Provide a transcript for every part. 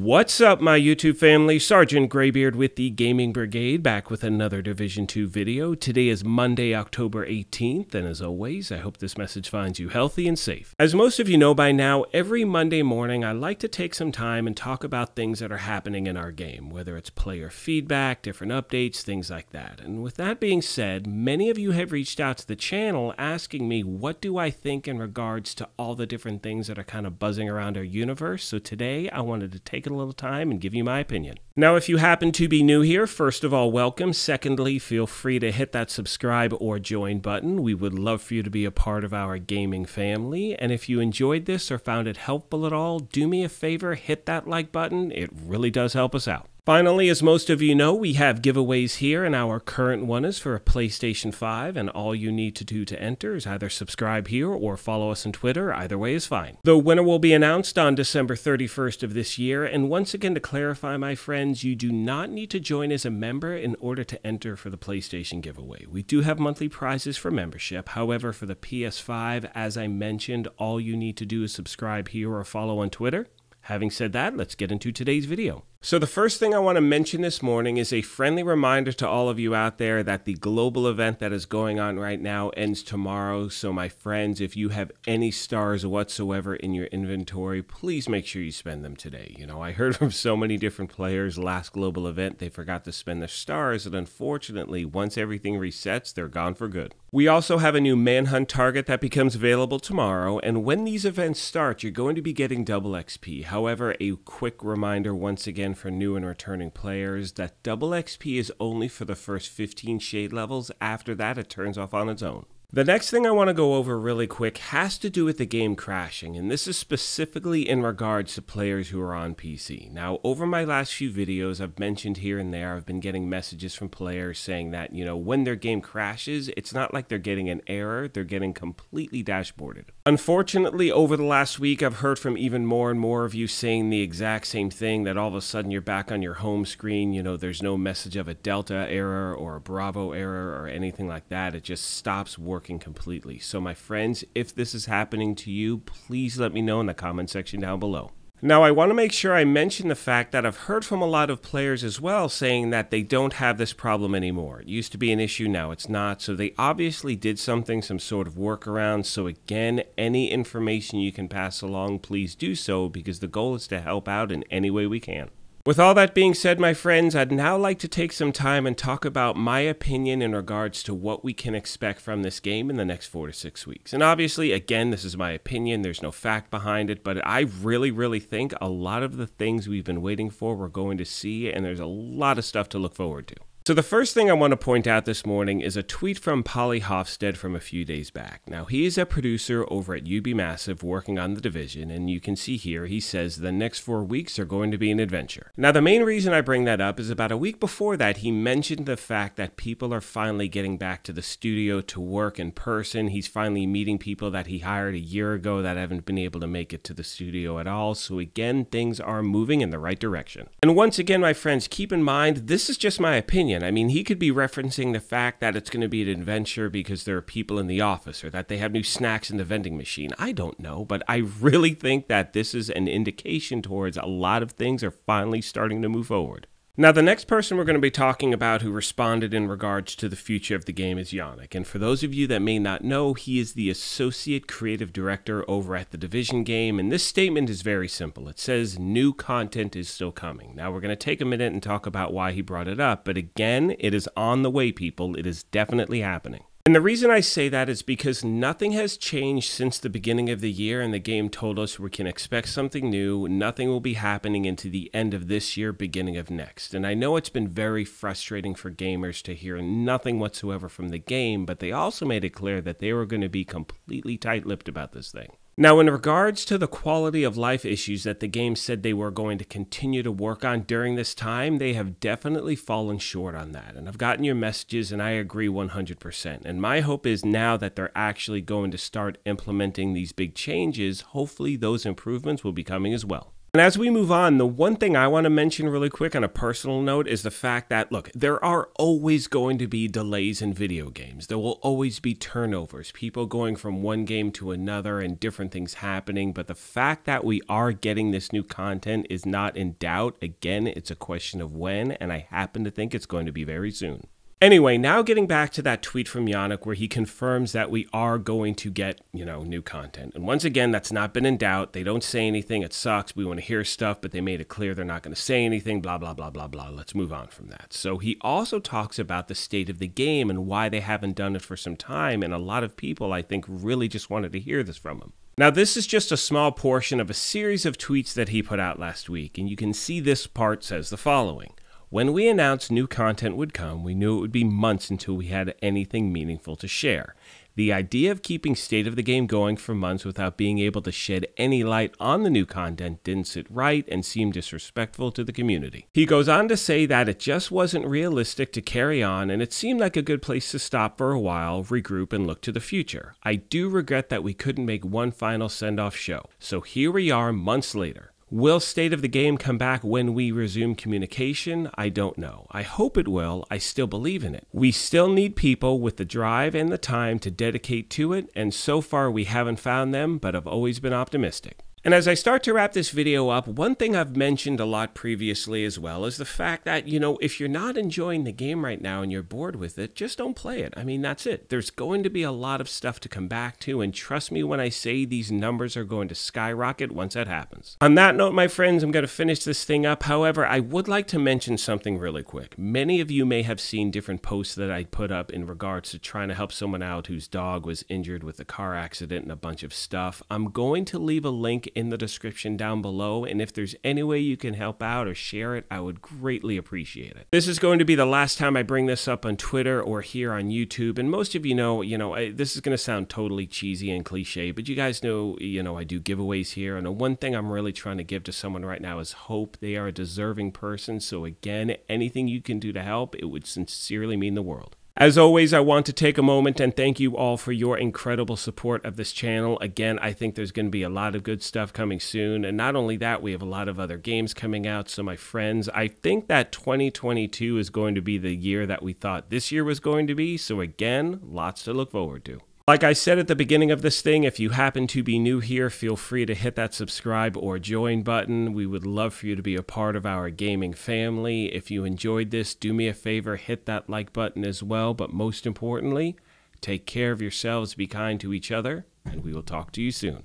What's up, my YouTube family? Sergeant Graybeard with the Gaming Brigade, back with another Division 2 video. Today is Monday, October 18th, and as always, I hope this message finds you healthy and safe. As most of you know by now, every Monday morning I like to take some time and talk about things that are happening in our game, whether it's player feedback, different updates, things like that. And with that being said, many of you have reached out to the channel asking me what do I think in regards to all the different things that are kind of buzzing around our universe. So today I wanted to take taking a little time and giving you my opinion. Now, if you happen to be new here, first of all, welcome. Secondly, feel free to hit that subscribe or join button. We would love for you to be a part of our gaming family. And if you enjoyed this or found it helpful at all, do me a favor, hit that like button. It really does help us out. Finally, as most of you know, we have giveaways here, and our current one is for a PlayStation 5, and all you need to do to enter is either subscribe here or follow us on Twitter. Either way is fine. The winner will be announced on December 31st of this year, and once again, to clarify, my friends, you do not need to join as a member in order to enter for the PlayStation giveaway. We do have monthly prizes for membership. However, for the PS5, as I mentioned, all you need to do is subscribe here or follow on Twitter. Having said that, let's get into today's video. So, the first thing I want to mention this morning is a friendly reminder to all of you out there that the global event that is going on right now ends tomorrow. So, my friends, if you have any stars whatsoever in your inventory, please make sure you spend them today. You know, I heard from so many different players last global event, they forgot to spend their stars, and unfortunately, once everything resets, they're gone for good. We also have a new Manhunt target that becomes available tomorrow, and when these events start, you're going to be getting double XP. However, a quick reminder once again, again for new and returning players that double XP is only for the first 15 shade levels. After that, it turns off on its own. The next thing I want to go over really quick has to do with the game crashing, and this is specifically in regards to players who are on PC. Now, over my last few videos, I've mentioned here and there, I've been getting messages from players saying that, you know, when their game crashes, it's not like they're getting an error, they're getting completely dashboarded. Unfortunately, over the last week, I've heard from even more and more of you saying the exact same thing that all of a sudden you're back on your home screen, you know, there's no message of a Delta error or a Bravo error or anything like that. It just stops working working completely. So, my friends, if this is happening to you, please let me know in the comment section down below. Now, I want to make sure I mention the fact that I've heard from a lot of players as well saying that they don't have this problem anymore. It used to be an issue, now it's not. So, they obviously did something, some sort of workaround. So, again, any information you can pass along, please do so because the goal is to help out in any way we can. With all that being said, my friends, I'd now like to take some time and talk about my opinion in regards to what we can expect from this game in the next four to six weeks. And obviously, again, this is my opinion, there's no fact behind it, but I really, really think a lot of the things we've been waiting for we're going to see, and there's a lot of stuff to look forward to. So, the first thing I want to point out this morning is a tweet from Polly Hofsted from a few days back. Now, he is a producer over at UB Massive working on the division, and you can see here he says the next four weeks are going to be an adventure. Now, the main reason I bring that up is about a week before that, he mentioned the fact that people are finally getting back to the studio to work in person. He's finally meeting people that he hired a year ago that haven't been able to make it to the studio at all. So, again, things are moving in the right direction. And once again, my friends, keep in mind this is just my opinion. I mean, he could be referencing the fact that it's going to be an adventure because there are people in the office or that they have new snacks in the vending machine. I don't know, but I really think that this is an indication towards a lot of things are finally starting to move forward. Now, the next person we're going to be talking about who responded in regards to the future of the game is Yannick. And for those of you that may not know, he is the Associate Creative Director over at the Division Game. And this statement is very simple it says, New content is still coming. Now, we're going to take a minute and talk about why he brought it up. But again, it is on the way, people. It is definitely happening. And the reason I say that is because nothing has changed since the beginning of the year, and the game told us we can expect something new. Nothing will be happening into the end of this year, beginning of next. And I know it's been very frustrating for gamers to hear nothing whatsoever from the game, but they also made it clear that they were going to be completely tight lipped about this thing. Now, in regards to the quality of life issues that the game said they were going to continue to work on during this time, they have definitely fallen short on that. And I've gotten your messages, and I agree 100%. And my hope is now that they're actually going to start implementing these big changes, hopefully, those improvements will be coming as well. And as we move on, the one thing I want to mention really quick on a personal note is the fact that, look, there are always going to be delays in video games. There will always be turnovers, people going from one game to another and different things happening. But the fact that we are getting this new content is not in doubt. Again, it's a question of when, and I happen to think it's going to be very soon. Anyway, now getting back to that tweet from Yannick where he confirms that we are going to get, you know, new content. And once again, that's not been in doubt. They don't say anything. It sucks. We want to hear stuff, but they made it clear they're not going to say anything, blah, blah, blah, blah, blah. Let's move on from that. So he also talks about the state of the game and why they haven't done it for some time. And a lot of people, I think, really just wanted to hear this from him. Now, this is just a small portion of a series of tweets that he put out last week, and you can see this part says the following. When we announced new content would come, we knew it would be months until we had anything meaningful to share. The idea of keeping State of the Game going for months without being able to shed any light on the new content didn't sit right and seemed disrespectful to the community. He goes on to say that it just wasn't realistic to carry on and it seemed like a good place to stop for a while, regroup, and look to the future. I do regret that we couldn't make one final send off show. So here we are months later. Will state of the game come back when we resume communication? I don't know. I hope it will. I still believe in it. We still need people with the drive and the time to dedicate to it, and so far we haven't found them, but I've always been optimistic. And as I start to wrap this video up, one thing I've mentioned a lot previously as well is the fact that, you know, if you're not enjoying the game right now and you're bored with it, just don't play it. I mean, that's it. There's going to be a lot of stuff to come back to, and trust me when I say these numbers are going to skyrocket once that happens. On that note, my friends, I'm going to finish this thing up. However, I would like to mention something really quick. Many of you may have seen different posts that I put up in regards to trying to help someone out whose dog was injured with a car accident and a bunch of stuff. I'm going to leave a link in the description down below. And if there's any way you can help out or share it, I would greatly appreciate it. This is going to be the last time I bring this up on Twitter or here on YouTube. And most of you know, you know, I, this is going to sound totally cheesy and cliche, but you guys know, you know, I do giveaways here. And know one thing I'm really trying to give to someone right now is hope they are a deserving person. So again, anything you can do to help, it would sincerely mean the world. As always, I want to take a moment and thank you all for your incredible support of this channel. Again, I think there's going to be a lot of good stuff coming soon. And not only that, we have a lot of other games coming out. So, my friends, I think that 2022 is going to be the year that we thought this year was going to be. So, again, lots to look forward to. Like I said at the beginning of this thing, if you happen to be new here, feel free to hit that subscribe or join button. We would love for you to be a part of our gaming family. If you enjoyed this, do me a favor, hit that like button as well. But most importantly, take care of yourselves, be kind to each other, and we will talk to you soon.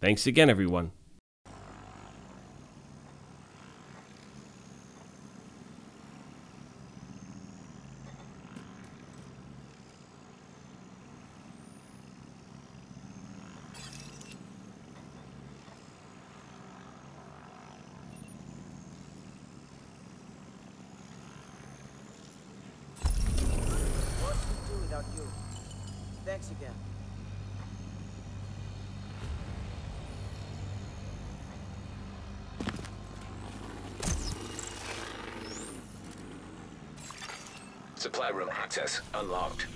Thanks again, everyone. you. Thanks again. Supply room access unlocked.